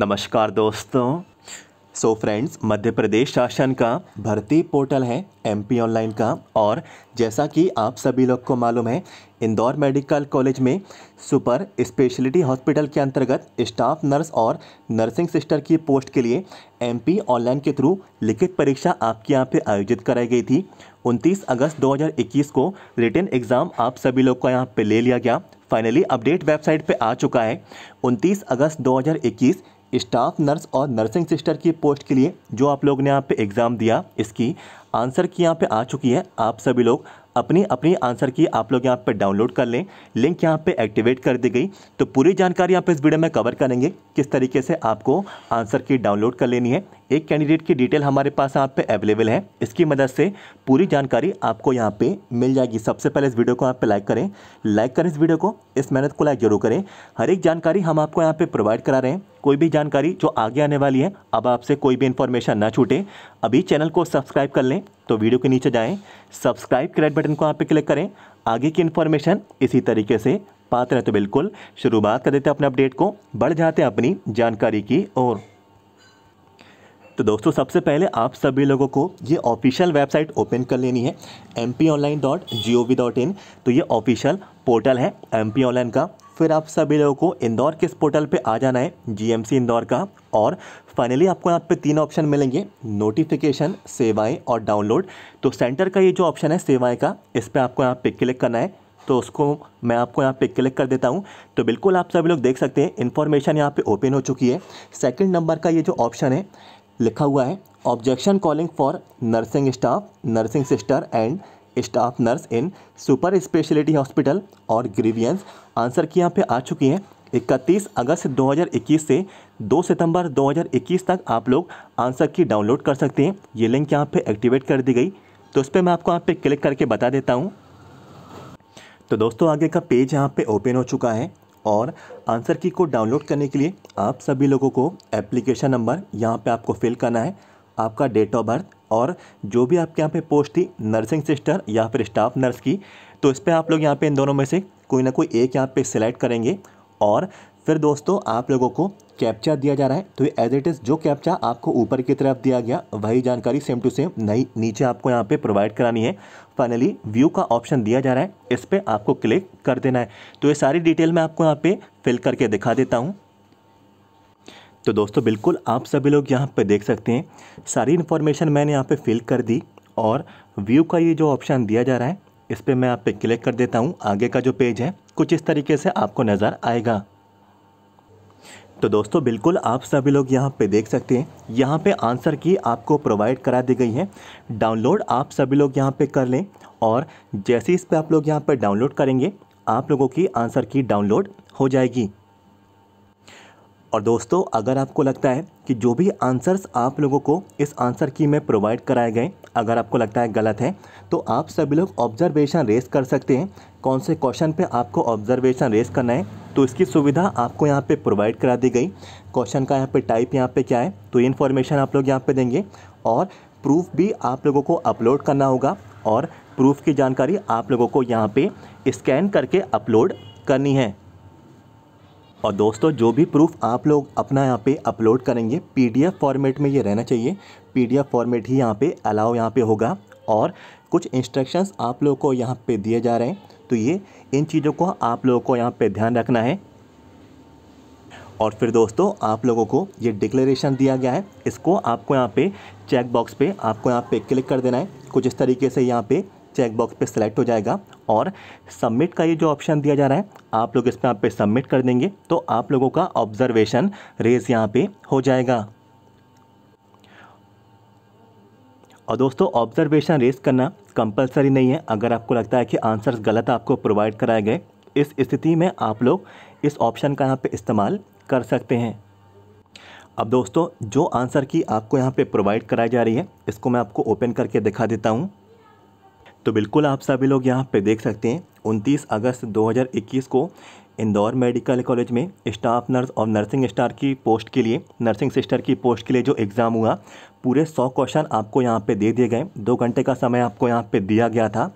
नमस्कार दोस्तों so friends मध्य प्रदेश शासन का भर्ती पोर्टल है एमपी ऑनलाइन का और जैसा कि आप सभी लोग को मालूम है इंदौर मेडिकल कॉलेज में सुपर स्पेशलिटी हॉस्पिटल के अंतर्गत स्टाफ नर्स और नर्सिंग सिस्टर की पोस्ट के लिए एमपी ऑनलाइन के थ्रू लिखित परीक्षा आपके यहाँ पे आयोजित कराई गई थी 29 अगस्त 2021 को रिटर्न एग्ज़ाम आप सभी लोग का यहाँ पर ले लिया गया फाइनली अपडेट वेबसाइट पर आ चुका है उनतीस अगस्त दो स्टाफ नर्स और नर्सिंग सिस्टर की पोस्ट के लिए जो आप लोग ने यहाँ पे एग्ज़ाम दिया इसकी आंसर की यहाँ पे आ चुकी है आप सभी लोग अपनी अपनी आंसर की आप लोग यहाँ पे डाउनलोड कर लें लिंक यहाँ पे एक्टिवेट कर दी गई तो पूरी जानकारी यहाँ पे इस वीडियो में कवर करेंगे किस तरीके से आपको आंसर की डाउनलोड कर लेनी है एक कैंडिडेट की डिटेल हमारे पास यहाँ पे अवेलेबल है इसकी मदद से पूरी जानकारी आपको यहाँ पे मिल जाएगी सबसे पहले इस वीडियो को आप पे लाइक करें लाइक करें इस वीडियो को इस मेहनत को लाइक जरूर करें हर एक जानकारी हम आपको यहाँ पे प्रोवाइड करा रहे हैं कोई भी जानकारी जो आगे आने वाली है अब आपसे कोई भी इन्फॉर्मेशन ना छूटे अभी चैनल को सब्सक्राइब कर लें तो वीडियो के नीचे जाएँ सब्सक्राइब के रेड बटन को यहाँ पे क्लिक करें आगे की इन्फॉर्मेशन इसी तरीके से पात्र है तो बिल्कुल शुरुआत कर देते हैं अपने अपडेट को बढ़ जाते हैं अपनी जानकारी की ओर तो दोस्तों सबसे पहले आप सभी लोगों को ये ऑफिशियल वेबसाइट ओपन कर लेनी है M P online dot G O V dot in तो ये ऑफिशियल पोर्टल है एम पी ऑनलाइन का फिर आप सभी लोगों को इंदौर के इस पोर्टल पे आ जाना है जीएमसी इंदौर का और फाइनली आपको यहाँ पे तीन ऑप्शन मिलेंगे नोटिफिकेशन सेवाएं और डाउनलोड तो सेंटर का ये जो ऑप्शन है सेवाएं का इस पर आपको यहाँ पे क्लिक करना है तो उसको मैं आपको यहाँ पे क्लिक कर देता हूँ तो बिल्कुल आप सभी लोग देख सकते हैं इन्फॉर्मेशन यहाँ पर ओपन हो चुकी है सेकेंड नंबर का ये जो ऑप्शन है लिखा हुआ है objection calling for nursing staff nursing sister and staff nurse in super speciality hospital और ग्रीवियंस आंसर की यहाँ पे आ चुकी हैं 31 अगस्त 2021 से 2 सितंबर 2021 तक आप लोग आंसर की डाउनलोड कर सकते हैं ये लिंक यहाँ पे एक्टिवेट कर दी गई तो उस पर मैं आपको यहाँ पे क्लिक करके बता देता हूँ तो दोस्तों आगे का पेज यहाँ पे ओपन हो चुका है और आंसर की को डाउनलोड करने के लिए आप सभी लोगों को एप्लीकेशन नंबर यहाँ पे आपको फिल करना है आपका डेट ऑफ बर्थ और जो भी आपके यहाँ पे पोस्ट थी नर्सिंग सिस्टर या फिर स्टाफ नर्स की तो इस पर आप लोग यहाँ पे इन दोनों में से कोई ना कोई एक यहाँ पे सिलेक्ट करेंगे और फिर दोस्तों आप लोगों को कैप्चा दिया जा रहा है तो ये एज इट इज़ जो कैप्चा आपको ऊपर की तरफ दिया गया वही जानकारी सेम टू सेम नहीं नीचे आपको यहाँ पे प्रोवाइड करानी है फाइनली व्यू का ऑप्शन दिया जा रहा है इस पर आपको क्लिक कर देना है तो ये सारी डिटेल मैं आपको यहाँ पे फिल करके दिखा देता हूँ तो दोस्तों बिल्कुल आप सभी लोग यहाँ पर देख सकते हैं सारी इन्फॉर्मेशन मैंने यहाँ पर फिल कर दी और व्यू का ये जो ऑप्शन दिया जा रहा है इस पर मैं आप पे क्लिक कर देता हूँ आगे का जो पेज है कुछ इस तरीके से आपको नज़र आएगा तो दोस्तों बिल्कुल आप सभी लोग यहाँ पे देख सकते हैं यहाँ पे आंसर की आपको प्रोवाइड करा दी गई है डाउनलोड आप सभी लोग यहाँ पे कर लें और जैसे इस पे आप लोग यहाँ पे डाउनलोड करेंगे आप लोगों की आंसर की डाउनलोड हो जाएगी और दोस्तों अगर आपको लगता है कि जो भी आंसर्स आप लोगों को इस आंसर की में प्रोवाइड कराए गए अगर आपको लगता है गलत है तो आप सभी लोग ऑब्जर्वेशन रेस कर सकते हैं कौन से क्वेश्चन पे आपको ऑब्जर्वेशन रेस करना है तो इसकी सुविधा आपको यहाँ पे प्रोवाइड करा दी गई क्वेश्चन का यहाँ पे टाइप यहाँ पे क्या है तो ये इन्फॉर्मेशन आप लोग यहाँ पे देंगे और प्रूफ भी आप लोगों को अपलोड करना होगा और प्रूफ की जानकारी आप लोगों को यहाँ पर स्कैन करके अपलोड करनी है और दोस्तों जो भी प्रूफ आप लोग अपना यहाँ पे अपलोड करेंगे पीडीएफ फॉर्मेट में ये रहना चाहिए पीडीएफ फॉर्मेट ही यहाँ पे अलाउ यहाँ पे होगा और कुछ इंस्ट्रक्शंस आप लोगों को यहाँ पे दिए जा रहे हैं तो ये इन चीज़ों को आप लोगों को यहाँ पे ध्यान रखना है और फिर दोस्तों आप लोगों को ये डिक्लेरेशन दिया गया है इसको आपको यहाँ पर चेक बॉक्स आपको यहाँ पर क्लिक कर देना है कुछ इस तरीके से यहाँ पर चेकबॉक्स पे सेलेक्ट हो जाएगा और सबमिट का ये जो ऑप्शन दिया जा रहा है आप लोग इस पर आप पे सबमिट कर देंगे तो आप लोगों का ऑब्जर्वेशन रेज यहाँ पे हो जाएगा और दोस्तों ऑब्जर्वेशन रेज करना कंपलसरी नहीं है अगर आपको लगता है कि आंसर्स गलत आपको प्रोवाइड कराए गए इस स्थिति में आप लोग इस ऑप्शन का यहाँ पर इस्तेमाल कर सकते हैं अब दोस्तों जो आंसर की आपको यहाँ पे प्रोवाइड कराई जा रही है इसको मैं आपको ओपन करके दिखा देता हूँ तो बिल्कुल आप सभी लोग यहाँ पे देख सकते हैं 29 अगस्त 2021 को इंदौर मेडिकल कॉलेज में स्टाफ नर्स और नर्सिंग स्टार की पोस्ट के लिए नर्सिंग सिस्टर की पोस्ट के लिए जो एग्ज़ाम हुआ पूरे सौ क्वेश्चन आपको यहाँ पे दे दिए गए दो घंटे का समय आपको यहाँ पे दिया गया था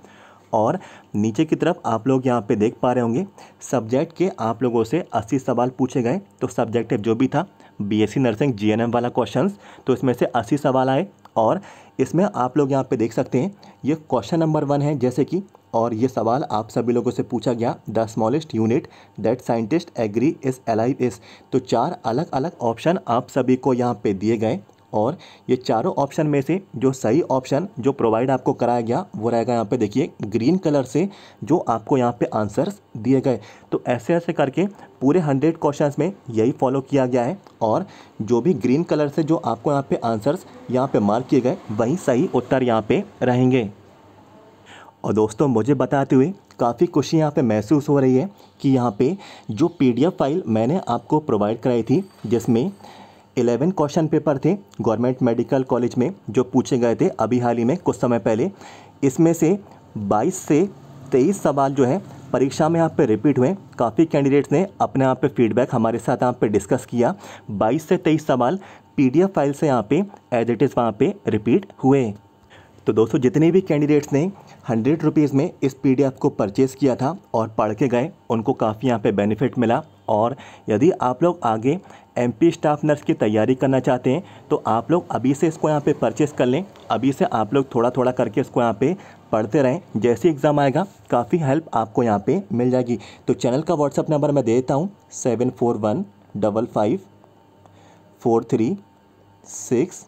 और नीचे की तरफ आप लोग यहाँ पे देख पा रहे होंगे सब्जेक्ट के आप लोगों से 80 सवाल पूछे गए तो सब्जेक्ट जो भी था बीएससी नर्सिंग जीएनएम वाला क्वेश्चंस तो इसमें से 80 सवाल आए और इसमें आप लोग यहाँ पे देख सकते हैं ये क्वेश्चन नंबर वन है जैसे कि और ये सवाल आप सभी लोगों से पूछा गया the smallest unit that scientist agree is alive is तो चार अलग अलग ऑप्शन आप सभी को यहाँ पे दिए गए और ये चारों ऑप्शन में से जो सही ऑप्शन जो प्रोवाइड आपको कराया गया वो रहेगा यहाँ पे देखिए ग्रीन कलर से जो आपको यहाँ पे आंसर्स दिए गए तो ऐसे ऐसे करके पूरे हंड्रेड क्वेश्चंस में यही फॉलो किया गया है और जो भी ग्रीन कलर से जो आपको यहाँ पे आंसर्स यहाँ पे मार्क किए गए वही सही उत्तर यहाँ पर रहेंगे और दोस्तों मुझे बताते हुए काफ़ी खुशी यहाँ पे महसूस हो रही है कि यहाँ पे जो पीडीएफ फाइल मैंने आपको प्रोवाइड कराई थी जिसमें इलेवन क्वेश्चन पेपर थे गवर्नमेंट मेडिकल कॉलेज में जो पूछे गए थे अभी हाल ही में कुछ समय पहले इसमें से बाईस से तेईस सवाल जो है परीक्षा में यहाँ पे रिपीट हुए काफ़ी कैंडिडेट्स ने अपने आप पे फीडबैक हमारे साथ यहाँ पे डिस्कस किया 22 से 23 सवाल पीडीएफ फाइल से यहाँ पे एज इट इज़ वहाँ पे रिपीट हुए तो दोस्तों जितने भी कैंडिडेट्स ने हंड्रेड रुपीज़ में इस पीडीएफ को परचेज़ किया था और पढ़ के गए उनको काफ़ी यहाँ पे बेनिफिट मिला और यदि आप लोग आगे एम पी स्टाफ नर्स की तैयारी करना चाहते हैं तो आप लोग अभी से इसको यहाँ पे परचेस कर लें अभी से आप लोग थोड़ा थोड़ा करके इसको यहाँ पे पढ़ते रहें जैसे एग्ज़ाम आएगा काफ़ी हेल्प आपको यहाँ पे मिल जाएगी तो चैनल का व्हाट्सअप नंबर मैं दे देता हूँ seven four one double five four three six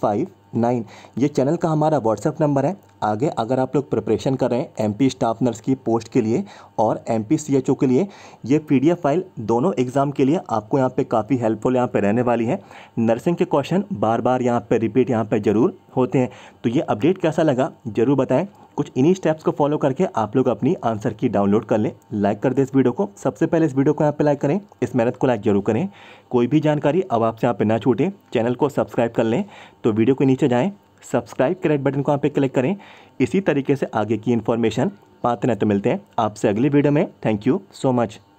five nine ये चैनल का हमारा व्हाट्सएप नंबर है आगे अगर आप लोग प्रिपरेशन कर रहे हैं एमपी स्टाफ नर्स की पोस्ट के लिए और एमपी सीएचओ के लिए ये पीडीएफ फाइल दोनों एग्ज़ाम के लिए आपको यहाँ पे काफ़ी हेल्पफुल यहाँ पे रहने वाली है नर्सिंग के क्वेश्चन बार बार यहाँ पे रिपीट यहाँ पे ज़रूर होते हैं तो ये अपडेट कैसा लगा ज़रूर बताएँ कुछ इन्हीं स्टेप्स को फॉलो करके आप लोग अपनी आंसर की डाउनलोड कर लें लाइक कर दें इस वीडियो को सबसे पहले इस वीडियो को यहाँ पे लाइक करें इस मेहनत को लाइक जरूर करें कोई भी जानकारी अब आपसे यहाँ पे ना छूटे चैनल को सब्सक्राइब कर लें तो वीडियो के नीचे जाएँ सब्सक्राइब करेट बटन को यहाँ पर क्लिक करें इसी तरीके से आगे की इन्फॉर्मेशन पाते न तो मिलते हैं आपसे अगली वीडियो में थैंक यू सो मच